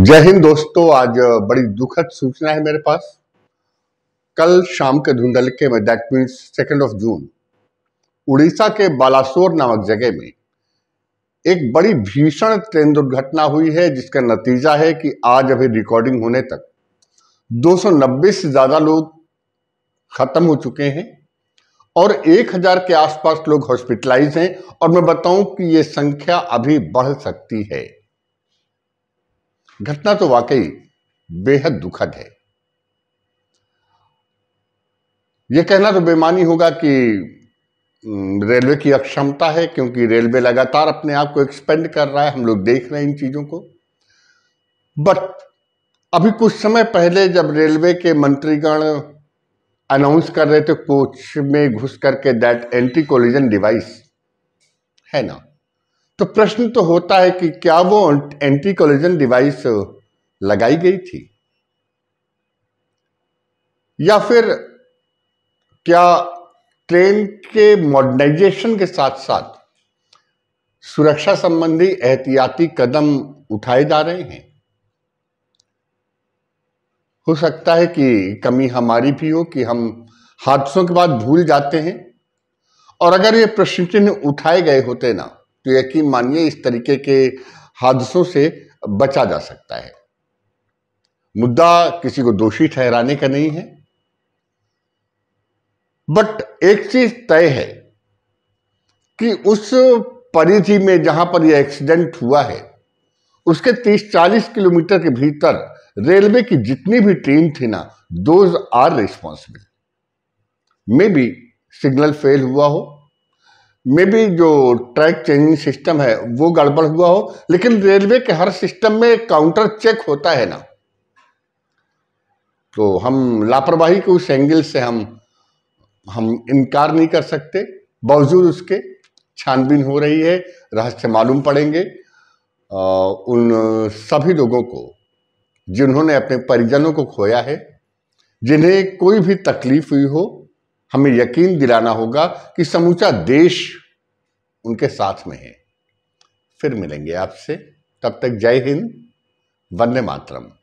जय हिंद दोस्तों आज बड़ी दुखद सूचना है मेरे पास कल शाम के धुंधलके में that means second of June Orissa के बालासोर नामक जगह में एक बड़ी भीषण ट्रेन दुर्घटना हुई है जिसका नतीजा है कि आज अभी रिकॉर्डिंग होने तक 290 से ज़्यादा लोग खत्म हो चुके हैं और 1000 के आसपास लोग हॉस्पिटलाइज हैं और मैं बताऊं कि ये संख्या अभी बढ़ सकती है घटना तो वाकई बेहद दुखद है यह कहना तो बेमानी होगा कि रेलवे की अक्षमता है क्योंकि रेलवे लगातार अपने आप को एक्सपेंड कर रहा है हम लोग देख रहे हैं इन चीज़ों को बट अभी कुछ समय पहले जब रेलवे के मंत्रीगण अनाउंस कर रहे थे कोच में घुस करके दैट एंटी कोलिजन डिवाइस है ना तो प्रश्न तो होता है कि क्या वो एंटी कोलिजन डिवाइस लगाई गई थी या फिर क्या ट्रेन के मॉडर्नाइजेशन के साथ साथ सुरक्षा संबंधी एहतियाती कदम उठाए जा रहे हैं हो सकता है कि कमी हमारी भी हो कि हम हादसों के बाद भूल जाते हैं और अगर ये प्रश्न चिन्ह उठाए गए होते ना तो यकीन मानिए इस तरीके के हादसों से बचा जा सकता है मुद्दा किसी को दोषी ठहराने का नहीं है बट एक चीज तय है कि उस परिधि में जहां पर यह एक्सीडेंट हुआ है उसके 30-40 किलोमीटर के भीतर रेलवे की जितनी भी टीम थी ना those are responsible may be signal fail हुआ हो में भी जो ट्रैक चेंजिंग सिस्टम है वो गड़बड़ हुआ हो लेकिन रेलवे के हर सिस्टम में काउंटर चेक होता है ना तो हम लापरवाही के उस एंगल से हम हम इनकार नहीं कर सकते बावजूद उसके छानबीन हो रही है रहस्य मालूम पड़ेंगे आ, उन सभी लोगों को जिन्होंने अपने परिजनों को खोया है जिन्हें कोई भी तकलीफ हुई हो हमें यकीन दिलाना होगा कि समूचा देश उनके साथ में है फिर मिलेंगे आपसे तब तक जय हिंद वंदे मातरम